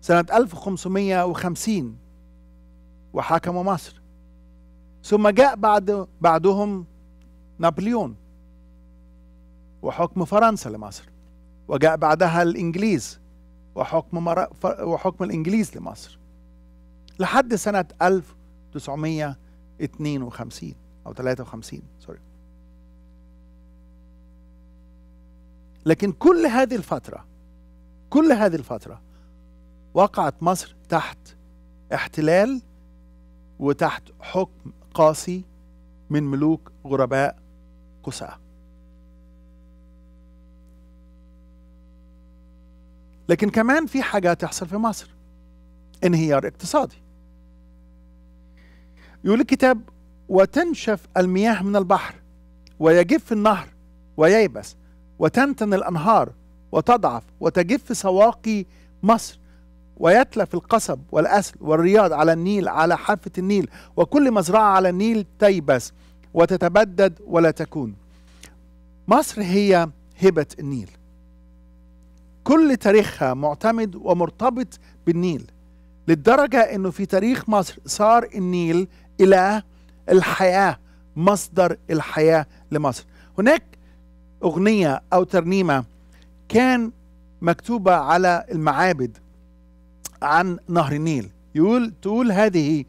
سنة 1550 وحكموا مصر ثم جاء بعد بعدهم نابليون وحكم فرنسا لمصر وجاء بعدها الإنجليز وحكم, وحكم الإنجليز لمصر لحد سنة 1952 أو 53 سوري لكن كل هذه الفترة كل هذه الفترة وقعت مصر تحت احتلال وتحت حكم قاسي من ملوك غرباء قساء لكن كمان في حاجة تحصل في مصر انهيار اقتصادي يقول الكتاب وتنشف المياه من البحر ويجف النهر وييبس وتنتن الأنهار وتضعف وتجف سواقي مصر ويتلف القصب والأسل والرياض على النيل على حافة النيل وكل مزرعة على النيل تيبس وتتبدد ولا تكون مصر هي هبة النيل كل تاريخها معتمد ومرتبط بالنيل لدرجه أنه في تاريخ مصر صار النيل إله الحياة مصدر الحياة لمصر هناك أغنية أو ترنيمة كان مكتوبة على المعابد عن نهر النيل يقول تقول هذه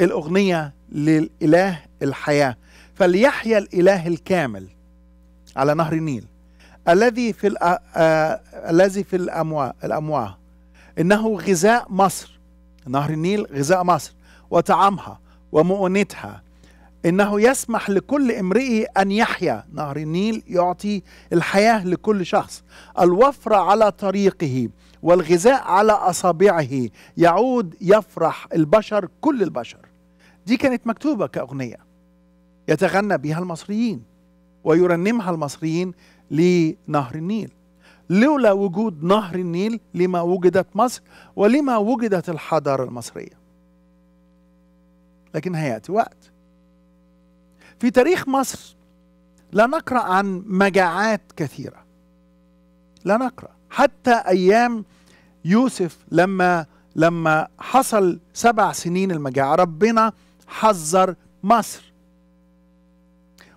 الأغنية للإله الحياة فليحيا الإله الكامل على نهر النيل الذي في الذي في الامواه الأمواء إنه غذاء مصر نهر النيل غذاء مصر وطعامها ومؤونتها انه يسمح لكل امرئ ان يحيا نهر النيل يعطي الحياه لكل شخص الوفره على طريقه والغذاء على اصابعه يعود يفرح البشر كل البشر دي كانت مكتوبه كاغنيه يتغنى بها المصريين ويرنمها المصريين لنهر النيل لولا وجود نهر النيل لما وجدت مصر ولما وجدت الحضاره المصريه لكن هياتي وقت في تاريخ مصر لا نقرا عن مجاعات كثيره لا نقرا حتى ايام يوسف لما لما حصل سبع سنين المجاعه ربنا حذر مصر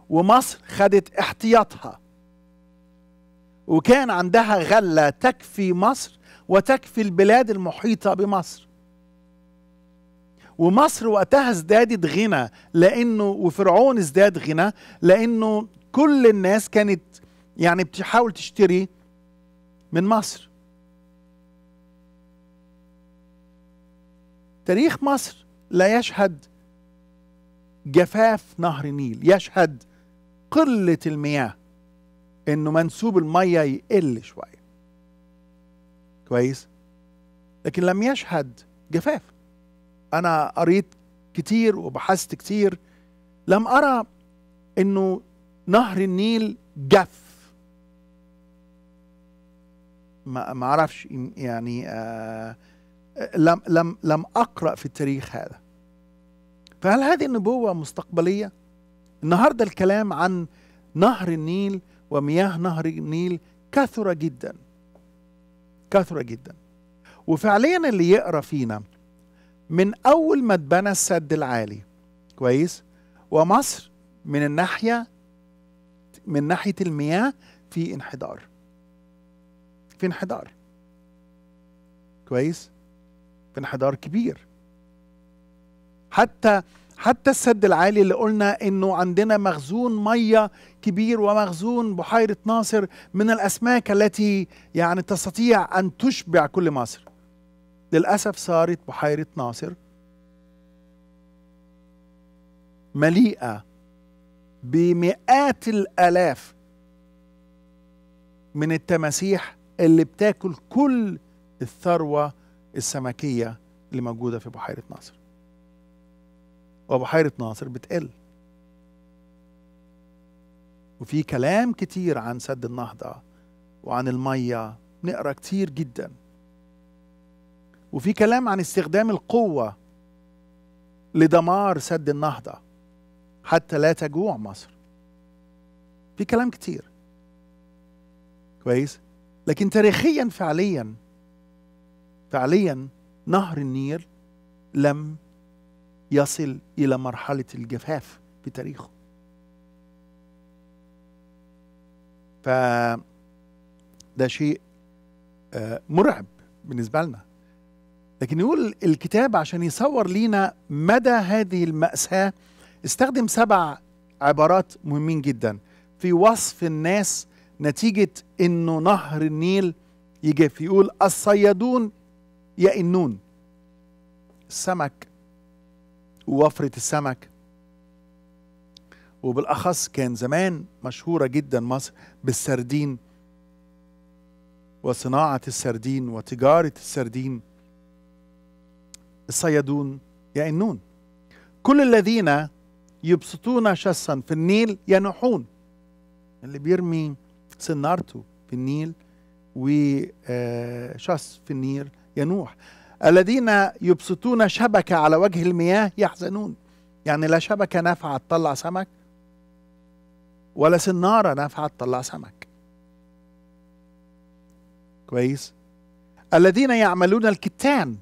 ومصر خدت احتياطها وكان عندها غله تكفي مصر وتكفي البلاد المحيطه بمصر ومصر وقتها ازدادت غنى لانه وفرعون ازداد غنى لانه كل الناس كانت يعني بتحاول تشتري من مصر تاريخ مصر لا يشهد جفاف نهر النيل يشهد قلة المياه انه منسوب المية يقل شوية كويس لكن لم يشهد جفاف انا قريت كتير وبحثت كتير لم ارى انه نهر النيل جف ما اعرفش يعني آه،, آه لم لم لم اقرا في التاريخ هذا فهل هذه النبوه مستقبليه النهارده الكلام عن نهر النيل ومياه نهر النيل كثره جدا كثره جدا وفعليا اللي يقرا فينا من أول ما اتبنى السد العالي كويس ومصر من الناحية من ناحية المياه في انحدار في انحدار كويس في انحدار كبير حتى حتى السد العالي اللي قلنا انه عندنا مخزون ميه كبير ومخزون بحيره ناصر من الاسماك التي يعني تستطيع ان تشبع كل مصر للأسف صارت بحيرة ناصر مليئة بمئات الآلاف من التماسيح اللي بتاكل كل الثروة السمكية اللي موجودة في بحيرة ناصر وبحيرة ناصر بتقل وفي كلام كتير عن سد النهضة وعن المية نقرأ كتير جداً وفي كلام عن استخدام القوة لدمار سد النهضة حتى لا تجوع مصر في كلام كتير كويس لكن تاريخيا فعليا فعليا نهر النيل لم يصل إلى مرحلة الجفاف في تاريخه فده شيء آه، مرعب بالنسبة لنا لكن يقول الكتاب عشان يصور لينا مدى هذه المأساة استخدم سبع عبارات مهمين جدا في وصف الناس نتيجة انه نهر النيل يجف يقول الصيادون يئنون السمك ووفرة السمك وبالأخص كان زمان مشهورة جدا مصر بالسردين وصناعة السردين وتجارة السردين الصيادون يئنون كل الذين يبسطون شسا في النيل ينحون اللي بيرمي سنارته في النيل وشس آه، في النيل ينوح الذين يبسطون شبكة على وجه المياه يحزنون يعني لا شبكة نافعة تطلع سمك ولا سنارة نافعة تطلع سمك كويس الذين يعملون الكتان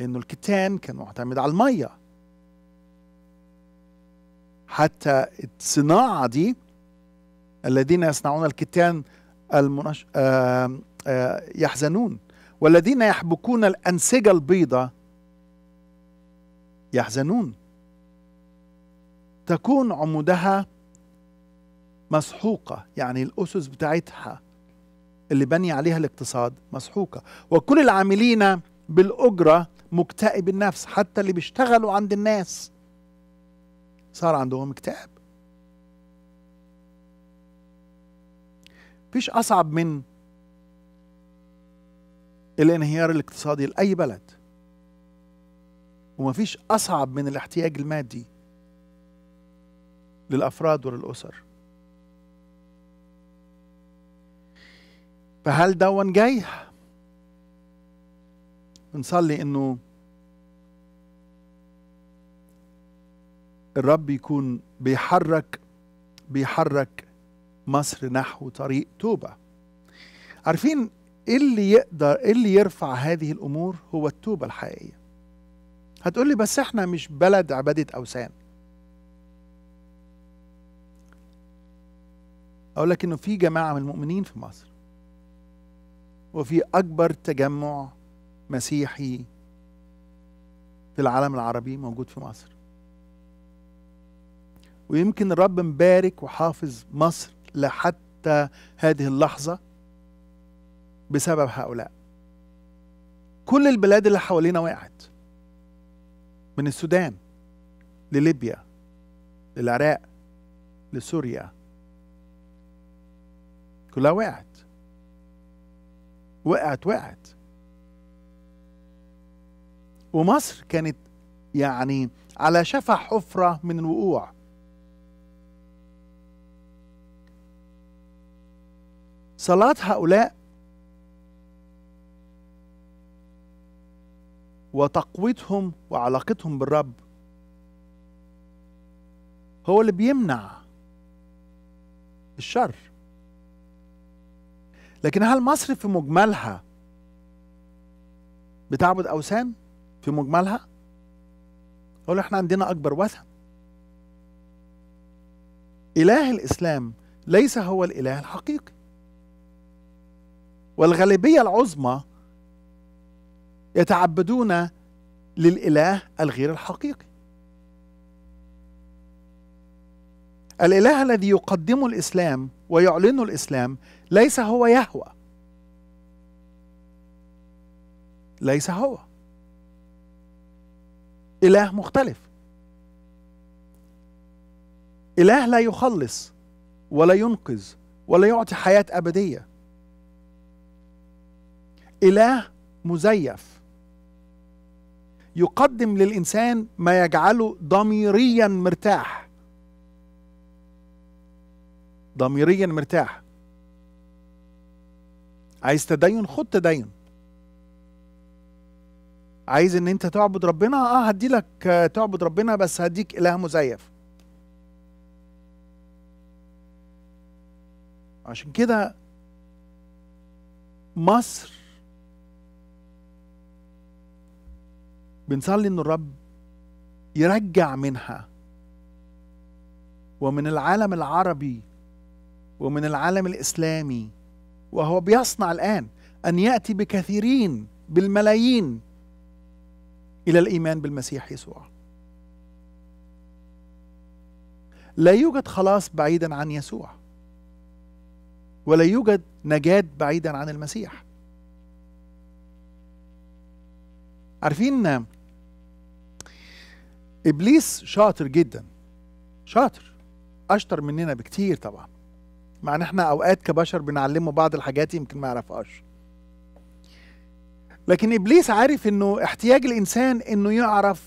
انه الكتان كان معتمد على الميه حتى الصناعه دي الذين يصنعون الكتان المنش... آآ آآ يحزنون والذين يحبكون الانسجه البيضاء يحزنون تكون عمودها مسحوقه يعني الاسس بتاعتها اللي بني عليها الاقتصاد مسحوقه وكل العاملين بالاجره مكتئب النفس حتى اللي بيشتغلوا عند الناس صار عندهم اكتئاب مفيش أصعب من الانهيار الاقتصادي لأي بلد ومفيش أصعب من الاحتياج المادي للأفراد وللأسر فهل دون جاي؟ بنصلي إنه الرب يكون بيحرك بيحرك مصر نحو طريق توبة عارفين ايه اللي يقدر ايه اللي يرفع هذه الامور هو التوبة الحقيقية هتقولي بس احنا مش بلد عبادة اوثان اقول لك انه في جماعة من المؤمنين في مصر وفي اكبر تجمع مسيحي في العالم العربي موجود في مصر ويمكن الرب مبارك وحافظ مصر لحتى هذه اللحظة بسبب هؤلاء كل البلاد اللي حوالينا وقعت من السودان لليبيا للعراق لسوريا كلها وقعت وقعت وقعت ومصر كانت يعني على شفا حفرة من الوقوع صلاة هؤلاء وتقويتهم وعلاقتهم بالرب هو اللي بيمنع الشر لكن هل مصر في مجملها بتعبد أوثان في مجملها؟ أقول احنا عندنا أكبر وثن إله الإسلام ليس هو الإله الحقيقي والغالبية العظمى يتعبدون للإله الغير الحقيقي الإله الذي يقدم الإسلام ويعلن الإسلام ليس هو يهوى ليس هو إله مختلف إله لا يخلص ولا ينقذ ولا يعطي حياة أبدية إله مزيف يقدم للإنسان ما يجعله ضميريا مرتاح ضميريا مرتاح عايز تدين خد تدين عايز ان انت تعبد ربنا اه هديلك آه، تعبد ربنا بس هديك اله مزيف عشان كده مصر بنصلي ان الرب يرجع منها ومن العالم العربي ومن العالم الاسلامي وهو بيصنع الان ان ياتي بكثيرين بالملايين الى الايمان بالمسيح يسوع لا يوجد خلاص بعيدا عن يسوع ولا يوجد نجاه بعيدا عن المسيح عارفين ابليس شاطر جدا شاطر اشطر مننا بكتير طبعا مع ان احنا اوقات كبشر بنعلمه بعض الحاجات يمكن ما يعرفهاش لكن ابليس عارف انه احتياج الانسان انه يعرف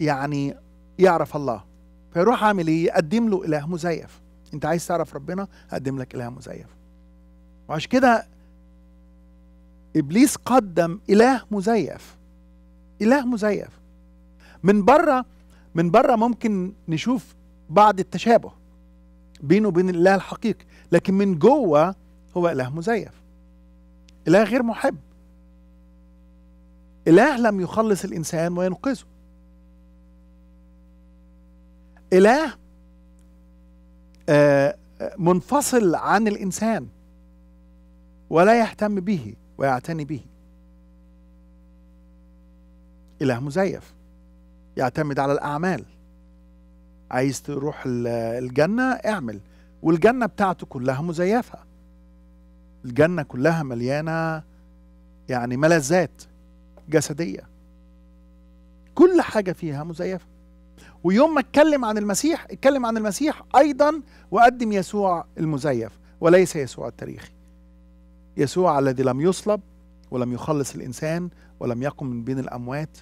يعني يعرف الله فيروح عامل ايه يقدم له اله مزيف انت عايز تعرف ربنا اقدم لك اله مزيف وعشان كده ابليس قدم اله مزيف اله مزيف من بره من بره ممكن نشوف بعض التشابه بينه وبين الله الحقيقي لكن من جوه هو اله مزيف اله غير محب اله لم يخلص الانسان وينقذه اله آه، منفصل عن الانسان ولا يهتم به ويعتني به اله مزيف يعتمد على الأعمال عايز تروح الجنة اعمل والجنة بتاعته كلها مزيفة الجنة كلها مليانة يعني ملذات جسدية كل حاجة فيها مزيفة ويوم ما اتكلم عن المسيح اتكلم عن المسيح أيضا وقدم يسوع المزيف وليس يسوع التاريخي يسوع الذي لم يصلب ولم يخلص الإنسان ولم يقم من بين الأموات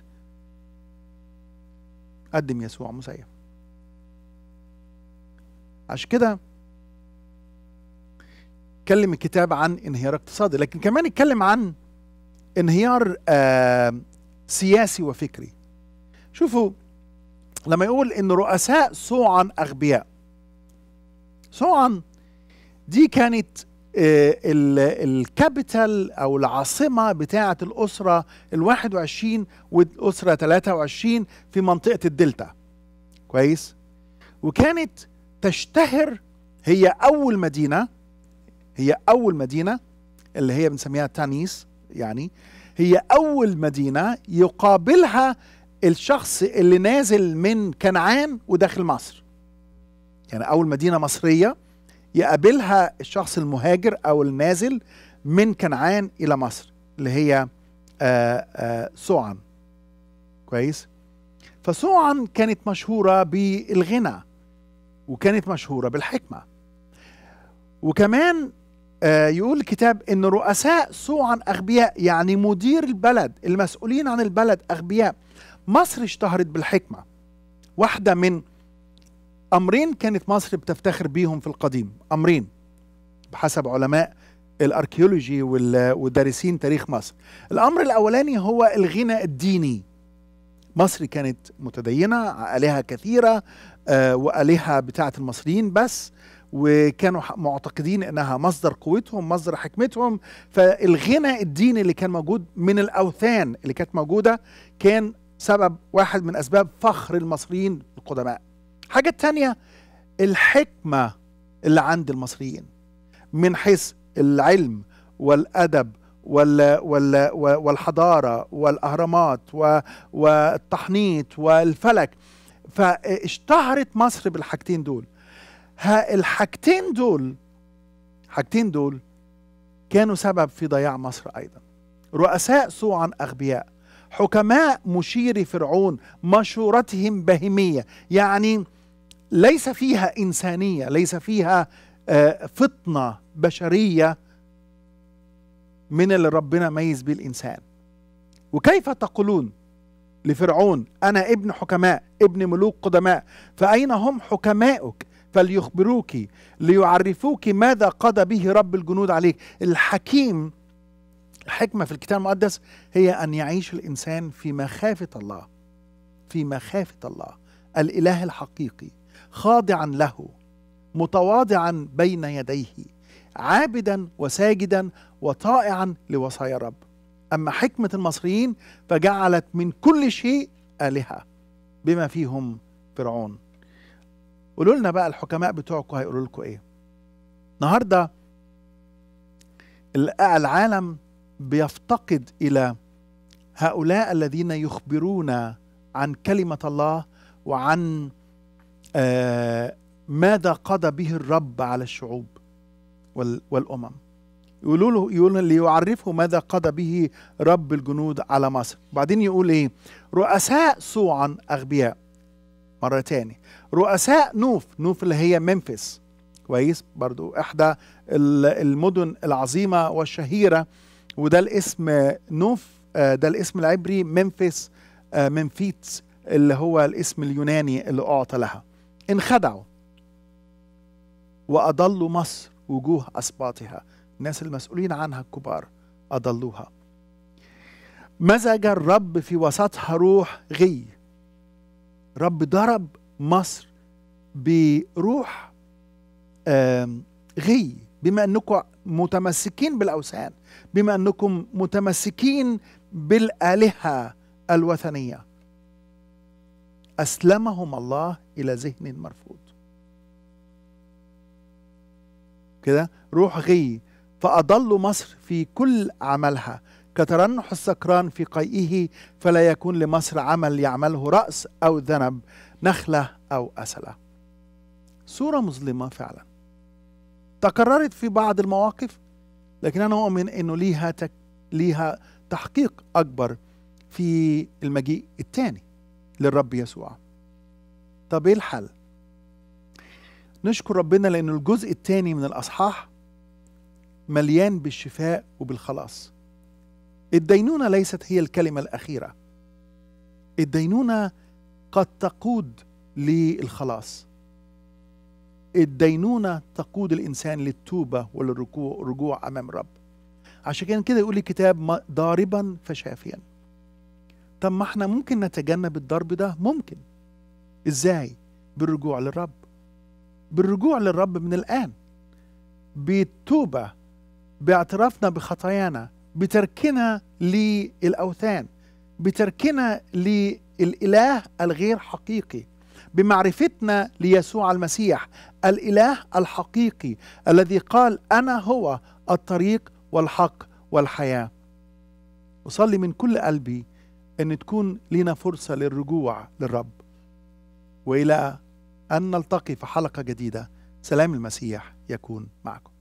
قدم يسوع مسيح عشان كده كلم الكتاب عن انهيار اقتصادي لكن كمان اتكلم عن انهيار آه سياسي وفكري شوفوا لما يقول ان رؤساء صوعا اغبياء صوعا دي كانت آه، الكابيتال او العاصمه بتاعه الاسره ال21 والاسره 23 في منطقه الدلتا كويس وكانت تشتهر هي اول مدينه هي اول مدينه اللي هي بنسميها تانيس يعني هي اول مدينه يقابلها الشخص اللي نازل من كنعان وداخل مصر يعني اول مدينه مصريه يقابلها الشخص المهاجر أو النازل من كنعان إلى مصر اللي هي آه، آه، سوعن كويس فسوعن كانت مشهورة بالغنى وكانت مشهورة بالحكمة وكمان آه، يقول الكتاب ان رؤساء سوعن اغبياء يعني مدير البلد المسؤولين عن البلد اغبياء مصر اشتهرت بالحكمه واحده من امرين كانت مصر بتفتخر بيهم في القديم امرين بحسب علماء الاركيولوجي ودارسين تاريخ مصر الامر الاولاني هو الغنى الديني مصر كانت متدينه الهه كثيره والهه بتاعه المصريين بس وكانوا معتقدين انها مصدر قوتهم مصدر حكمتهم فالغنى الديني اللي كان موجود من الاوثان اللي كانت موجوده كان سبب واحد من اسباب فخر المصريين القدماء الحاجة التانية الحكمة اللي عند المصريين من حيث العلم والأدب وال وال والحضارة والأهرامات والتحنيط والفلك فاشتهرت مصر بالحاجتين دول ها الحاجتين دول حاجتين دول كانوا سبب في ضياع مصر أيضا رؤساء سوعا أغبياء حكماء مشير فرعون مشورتهم بهمية يعني ليس فيها انسانيه ليس فيها آه، فطنه بشريه من اللي ربنا ميز بيه الانسان وكيف تقولون لفرعون انا ابن حكماء ابن ملوك قدماء فاين هم حكماؤك فليخبروك ليعرفوك ماذا قضى به رب الجنود عليك الحكيم الحكمة في الكتاب المقدس هي أن يعيش الإنسان في مخافة الله في مخافة الله الإله الحقيقي خاضعا له متواضعا بين يديه عابدا وساجدا وطائعا لوصايا الرب أما حكمة المصريين فجعلت من كل شيء آلهة بما فيهم فرعون قولوا لنا بقى الحكماء بتوعكم هيقولوا لكم ايه النهارده العالم بيفتقد الى هؤلاء الذين يخبرونا عن كلمه الله وعن آه، ماذا قضى به الرب على الشعوب والأمم يقولوا له يقول ليعرفه ماذا قضى به رب الجنود على مصر بعدين يقول ايه رؤساء صوعا اغبياء مره تاني رؤساء نوف نوف اللي هي منفس كويس برضو احدى المدن العظيمه والشهيره وده الاسم نوف آه، ده الاسم العبري منفس آه، منفيتس اللي هو الاسم اليوناني اللي اعطى لها انخدعوا وأضلوا مصر وجوه أسباطها الناس المسؤولين عنها الكبار أضلوها مزج الرب في وسطها روح غي رب ضرب مصر بروح غي بما أنكم متمسكين بالأوثان بما أنكم متمسكين بالآلهة الوثنية أسلمهم الله إلى ذهن مرفوض كده روح غي فأضل مصر في كل عملها كترنح السكران في قيئه فلا يكون لمصر عمل يعمله رأس أو ذنب نخلة أو أسلة صورة مظلمة فعلا تكررت في بعض المواقف لكن أنا أؤمن أنه ليها, تك... ليها تحقيق أكبر في المجيء الثاني للرب يسوع طب ايه الحل نشكر ربنا لان الجزء الثاني من الاصحاح مليان بالشفاء وبالخلاص الدينونه ليست هي الكلمه الاخيره الدينونه قد تقود للخلاص الدينونة تقود الإنسان للتوبة وللرجوع أمام رب عشان كده يقول الكتاب ضاربا فشافيا طب ما احنا ممكن نتجنب الضرب ده ممكن ازاي بالرجوع للرب بالرجوع للرب من الان بالتوبه باعترافنا بخطايانا بتركنا للاوثان بتركنا للاله الغير حقيقي بمعرفتنا ليسوع المسيح الاله الحقيقي الذي قال انا هو الطريق والحق والحياه اصلي من كل قلبي ان تكون لنا فرصه للرجوع للرب والى ان نلتقي في حلقه جديده سلام المسيح يكون معكم